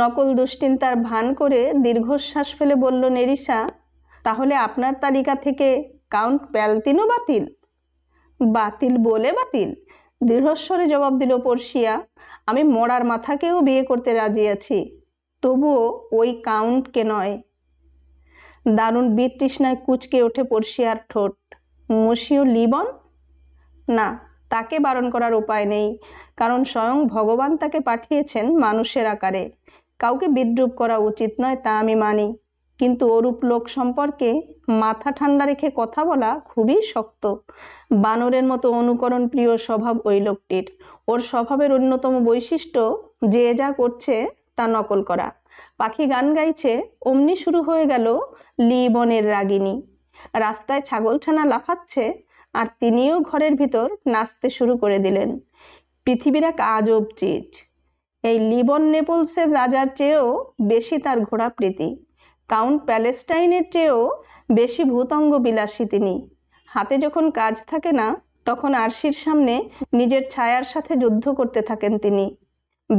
নকল দুশ্চিন্তার ভান করে দীর্ঘশ্বাস ফেলে বলল নেরিসা তাহলে আপনার তালিকা থেকে কাউন্ট প্যালতিনও বাতিল বাতিল বলে বাতিল দৃঢ়স্বরে জবাব দিল পড়শিয়া আমি মরার মাথাকেও বিয়ে করতে রাজি আছি তবুও ওই কাউন্টকে নয় দারুণ বিতৃষ্ণায় কুচকে ওঠে পড়শিয়ার ঠোঁট মশিও লিবন না তাকে বারণ করার উপায় নেই কারণ স্বয়ং ভগবান তাকে পাঠিয়েছেন মানুষের আকারে কাউকে বিদ্রুপ করা উচিত নয় তা আমি মানি কিন্তু ওরূপ লোক সম্পর্কে মাথা ঠান্ডা রেখে কথা বলা খুবই শক্ত বানরের মতো অনুকরণ প্রিয় স্বভাব ওই লোকটির ওর স্বভাবের অন্যতম বৈশিষ্ট্য যে যা করছে তা নকল করা পাখি গান গাইছে অমনি শুরু হয়ে গেল লি বনের রাগিনী রাস্তায় ছাগল ছানা লাফাচ্ছে আর তিনিও ঘরের ভিতর নাচতে শুরু করে দিলেন পৃথিবীর এক আজব চিজ এই লিবন নেপলসের রাজার চেয়েও বেশি তার ঘোড়া প্রীতি কাউন্ট প্যালেস্টাইনের চেয়েও বেশি ভূতঙ্গ বিলাসী তিনি হাতে যখন কাজ থাকে না তখন আরশির সামনে নিজের ছায়ার সাথে যুদ্ধ করতে থাকেন তিনি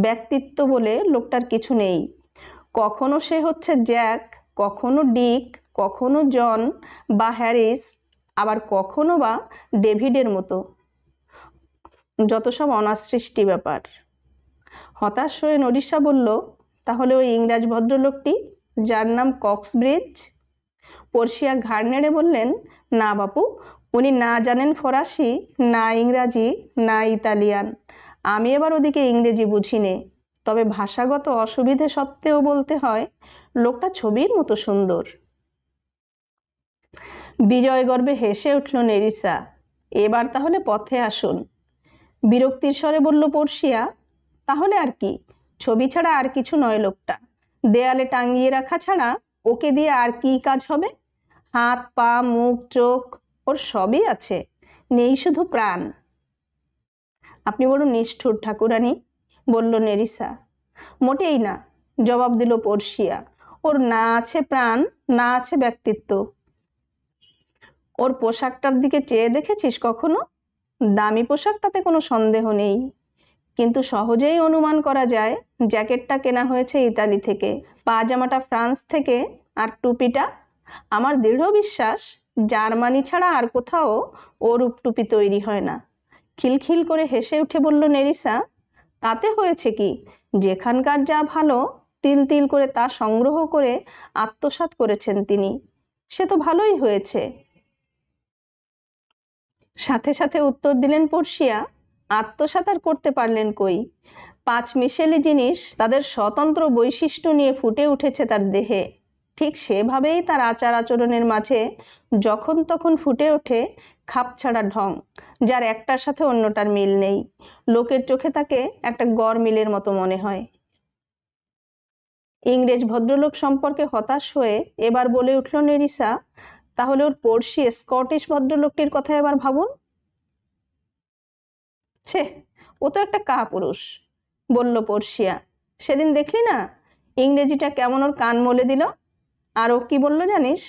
ব্যক্তিত্ব বলে লোকটার কিছু নেই কখনো সে হচ্ছে জ্যাক কখনো ডিক কখনো জন বা হ্যারিস আবার কখনো বা ডেভিডের মতো যত সব অনাসৃষ্টি ব্যাপার হতাশ হয়ে নরিশা বলল তাহলে ওই ইংরাজ ভদ্রলোকটি যার নাম কক্সব্রিজ পর্ষিয়া ঘাড় নেড়ে বললেন না বাপু উনি না জানেন ফরাসি না ইংরাজি না ইতালিয়ান আমি এবার ওদিকে ইংরেজি বুঝি নে তবে ভাষাগত অসুবিধে সত্ত্বেও বলতে হয় লোকটা ছবির মতো সুন্দর বিজয় গর্বে হেসে উঠল নেরিসা এবার তাহলে পথে আসুন বিরক্তির স্বরে বলল পড়শিয়া তাহলে আর কি ছবি ছাড়া আর কিছু নয় লোকটা দেয়ালে টাঙিয়ে রাখা ছাড়া ওকে দিয়ে আর কি কাজ হবে হাত পা মুখ চোখ ওর সবই আছে নেই শুধু প্রাণ আপনি বড় নিষ্ঠুর ঠাকুরানি বলল নেরিসা মোটেই না জবাব দিল পড়শিয়া ওর না আছে প্রাণ না আছে ব্যক্তিত্ব ওর পোশাকটার দিকে চেয়ে দেখেছিস কখনো দামি পোশাক তাতে কোনো সন্দেহ নেই কিন্তু সহজেই অনুমান করা যায় জ্যাকেটটা কেনা হয়েছে ইতালি থেকে পাজামাটা ফ্রান্স থেকে আর টুপিটা আমার দৃঢ় বিশ্বাস জার্মানি ছাড়া আর কোথাও ওরূপ টুপি তৈরি হয় না খিলখিল করে হেসে উঠে বলল নেরিসা তাতে হয়েছে কি যেখানকার যা ভালো তিল তিল করে তা সংগ্রহ করে আত্মসাত করেছেন তিনি সে তো ভালোই হয়েছে সাথে সাথে উত্তর দিলেন পড়শিয়া আত্মসাতার করতে পারলেন কই পাঁচ মিশেলি জিনিস তাদের স্বতন্ত্র বৈশিষ্ট্য নিয়ে ফুটে উঠেছে তার দেহে ঠিক সেভাবেই তার আচার আচরণের মাঝে যখন তখন ফুটে ওঠে খাপছাড়া ঢং যার একটার সাথে অন্যটার মিল নেই লোকের চোখে তাকে একটা গড় মিলের মতো মনে হয় ইংরেজ ভদ্রলোক সম্পর্কে হতাশ হয়ে এবার বলে উঠল নেরিসা তাহলে ওর পড়শি স্কটিশ ভদ্রলোকটির কথা এবার ভাবুন ছে ও তো একটা কাপুরুষ বলল পড়শিয়া সেদিন দেখলি না ইংরেজিটা কেমন ওর কান মলে দিল আর ও কী বলল জানিস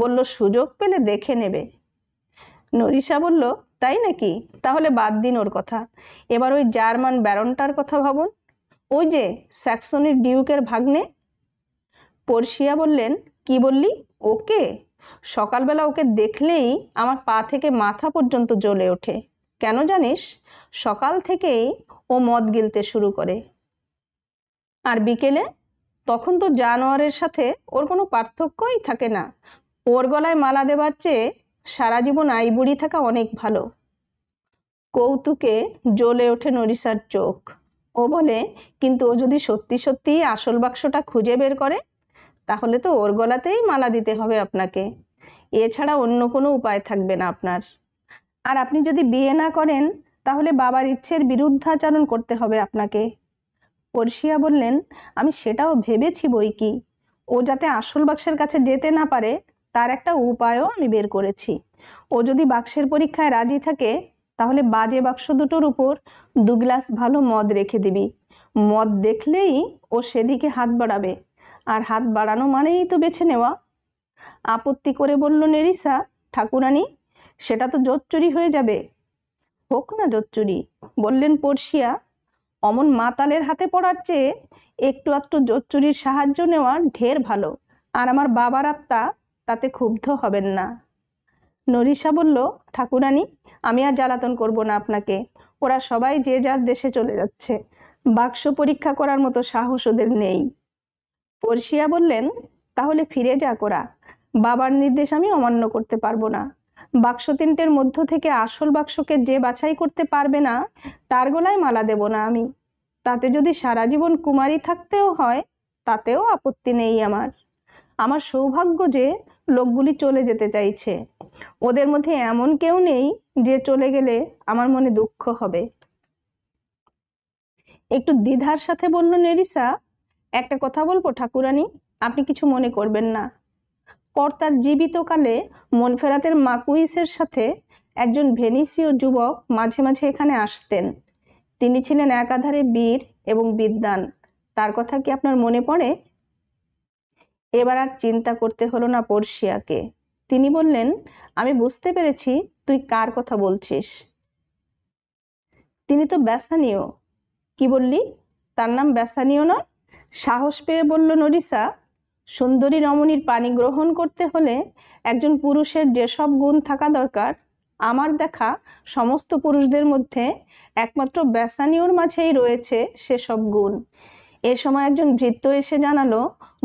বলল সুযোগ পেলে দেখে নেবে নরিশা বলল তাই নাকি তাহলে বাদ দিন ওর কথা এবার ওই জার্মান ব্যারনটার কথা ভাবুন ওই যে স্যাক্সনির ডিউকের ভাগ্নে পড়শিয়া বললেন কি বললি ওকে সকালবেলা ওকে দেখলেই আমার পা থেকে মাথা পর্যন্ত জ্বলে ওঠে কেন জানিস সকাল থেকেই ও মদ গিলতে শুরু করে আর বিকেলে তখন তো জানোয়ারের সাথে ওর কোনো পার্থক্যই থাকে না ওর গলায় মালা দেবার চেয়ে সারা জীবন আইবুড়ি থাকা অনেক ভালো কৌতুকে জ্বলে ওঠে নরিসার চোখ ও বলে কিন্তু ও যদি সত্যি সত্যি আসল বাক্সটা খুঁজে বের করে তাহলে তো ওর গলাতেই মালা দিতে হবে আপনাকে এছাড়া অন্য কোনো উপায় থাকবে না আপনার আর আপনি যদি বিয়ে না করেন তাহলে বাবার ইচ্ছের বিরুদ্ধাচরণ করতে হবে আপনাকে পড়শিয়া বললেন আমি সেটাও ভেবেছি বই কি ও যাতে আসল বাক্সের কাছে যেতে না পারে তার একটা উপায়ও আমি বের করেছি ও যদি বাক্সের পরীক্ষায় রাজি থাকে তাহলে বাজে বাক্স দুটোর উপর দু গ্লাস ভালো মদ রেখে দিবি মদ দেখলেই ও সেদিকে হাত বাড়াবে আর হাত বাড়ানো মানেই তো বেছে নেওয়া আপত্তি করে বলল নেরিসা ঠাকুরানী সেটা তো জোচ্চুরি হয়ে যাবে হোক না জোচ্চুরি বললেন পড়শিয়া অমন মাতালের হাতে পড়ার চেয়ে একটু আধটু জোচ্চুরির সাহায্য নেওয়া ঢের ভালো আর আমার বাবার আত্মা তাতে ক্ষুব্ধ হবেন না নরিশা বলল ঠাকুরানি আমি আর জ্বালাতন করব না আপনাকে ওরা সবাই যে যার দেশে চলে যাচ্ছে বাক্স পরীক্ষা করার মতো সাহস ওদের নেই পড়শিয়া বললেন তাহলে ফিরে যা করা বাবার নির্দেশ আমি অমান্য করতে পারবো না বাক্স তিনটের মধ্য থেকে আসল বাক্সকে যে বাছাই করতে পারবে না তার গলায় মালা দেব না আমি তাতে যদি সারা জীবন কুমারী থাকতেও হয় তাতেও আপত্তি নেই আমার আমার সৌভাগ্য যে লোকগুলি চলে যেতে চাইছে ওদের মধ্যে এমন কেউ নেই যে চলে গেলে আমার মনে দুঃখ হবে একটু দ্বিধার সাথে বলল নেরিসা একটা কথা বলবো ঠাকুরানি আপনি কিছু মনে করবেন না কর্তার জীবিতকালে মনফেরাতের মাকুইসের সাথে একজন ভেনিসীয় যুবক মাঝে মাঝে এখানে আসতেন তিনি ছিলেন একাধারে বীর এবং বিদ্যান তার কথা কি আপনার মনে পড়ে এবার আর চিন্তা করতে হলো না পড়শিয়াকে তিনি বললেন আমি বুঝতে পেরেছি তুই কার কথা বলছিস তিনি তো ব্যাসানীয় কি বললি তার নাম ব্যাসানীয় নয় সাহস পেয়ে বলল নরিসা সুন্দরী রমণীর পানি গ্রহণ করতে হলে একজন পুরুষের যেসব গুণ থাকা দরকার আমার দেখা সমস্ত পুরুষদের মধ্যে একমাত্র ব্যাসানিওর মাঝেই রয়েছে সেসব গুণ এ সময় একজন ভৃত্য এসে জানালো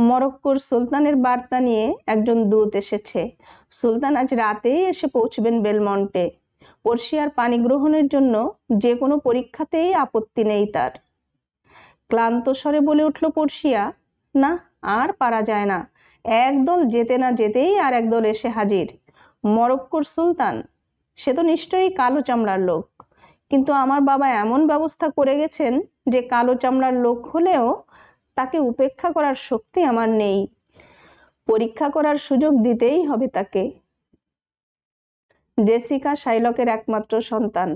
মরক্কোর সুলতানের বার্তা নিয়ে একজন দূত এসেছে সুলতান আজ রাতেই এসে পৌঁছবেন বেলমন্টে পর্শিয়ার পানি গ্রহণের জন্য যে কোনো পরীক্ষাতেই আপত্তি নেই তার ক্লান্ত স্বরে বলে উঠল পর্শিয়া না আর পারা যায় না একদল যেতে না যেতেই আর একদল এসে হাজির মরক্কোর সুলতান সে তো নিশ্চয়ই কালো চামড়ার লোক কিন্তু আমার বাবা এমন ব্যবস্থা করে গেছেন যে কালো চামড়ার লোক হলেও তাকে উপেক্ষা করার শক্তি আমার নেই পরীক্ষা করার সুযোগ দিতেই হবে তাকে জেসিকা শাইলকের একমাত্র সন্তান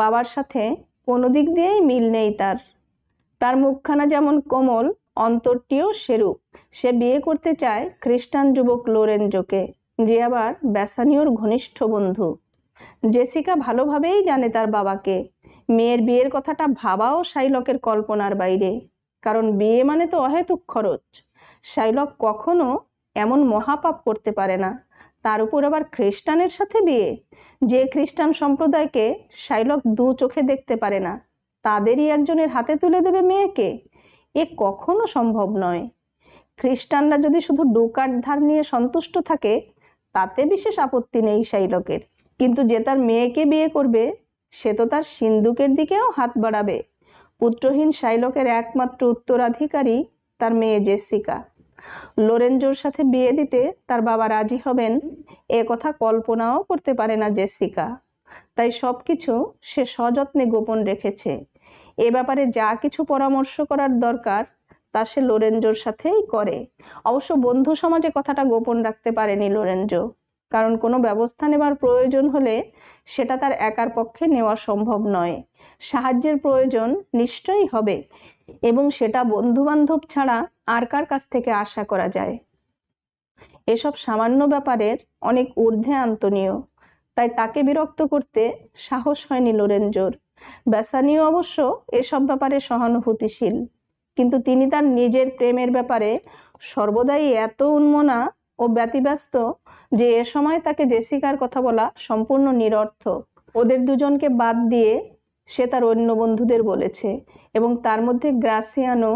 বাবার সাথে কোনো দিক দিয়েই মিল নেই তার তার মুখখানা যেমন কোমল অন্তরটিও সেরূপ সে বিয়ে করতে চায় খ্রিস্টান যুবক লোরেঞ্জোকে যে আবার ব্যাসানিওর ঘনিষ্ঠ বন্ধু জেসিকা ভালোভাবেই জানে তার বাবাকে মেয়ের বিয়ের কথাটা ভাবাও শাইলকের কল্পনার বাইরে কারণ বিয়ে মানে তো অহেতুক খরচ শাইলক কখনো এমন মহাপাপ করতে পারে না তার উপর আবার খ্রিস্টানের সাথে বিয়ে যে খ্রিস্টান সম্প্রদায়কে শাইলক দু চোখে দেখতে পারে না তাদেরই একজনের হাতে তুলে দেবে মেয়েকে এ কখনো সম্ভব নয় খ্রিস্টানরা যদি শুধু ডোকার ধার নিয়ে সন্তুষ্ট থাকে তাতে বিশেষ আপত্তি নেই শাইলকের কিন্তু যে তার মেয়েকে বিয়ে করবে সে তো তার সিন্দুকের দিকেও হাত বাড়াবে পুত্রহীন শাইলকের একমাত্র উত্তরাধিকারী তার মেয়ে জেসিকা লোরেঞ্জোর সাথে বিয়ে দিতে তার বাবা রাজি হবেন এ কথা কল্পনাও করতে পারে না জেসিকা তাই সব কিছু সে সযত্নে গোপন রেখেছে এ ব্যাপারে যা কিছু পরামর্শ করার দরকার তা সে লোরেঞ্জোর সাথেই করে অবশ্য বন্ধু সমাজে কথাটা গোপন রাখতে পারেনি লোরেঞ্জো কারণ কোনো ব্যবস্থা নেবার প্রয়োজন হলে সেটা তার একার পক্ষে নেওয়া সম্ভব নয় সাহায্যের প্রয়োজন নিশ্চয়ই হবে এবং সেটা বন্ধুবান্ধব ছাড়া আর কার কাছ থেকে আশা করা যায় এসব সামান্য ব্যাপারের অনেক ঊর্ধ্বে আন্তনীয় তাই তাকে বিরক্ত করতে সাহস হয়নি লোরেঞ্জোর ব্যাসানিও অবশ্য এসব ব্যাপারে সহানুভূতিশীল কিন্তু তিনি তার নিজের প্রেমের ব্যাপারে সর্বদাই এত উন্মনা ও ব্যতিব্যস্ত যে এ সময় তাকে জেসিকার কথা বলা সম্পূর্ণ নিরর্থক ওদের দুজনকে বাদ দিয়ে সে তার অন্য বন্ধুদের বলেছে এবং তার মধ্যে গ্রাসিয়ানো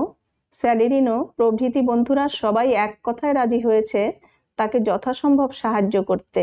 স্যালেরিনো প্রভৃতি বন্ধুরা সবাই এক কথায় রাজি হয়েছে তাকে যথাসম্ভব সাহায্য করতে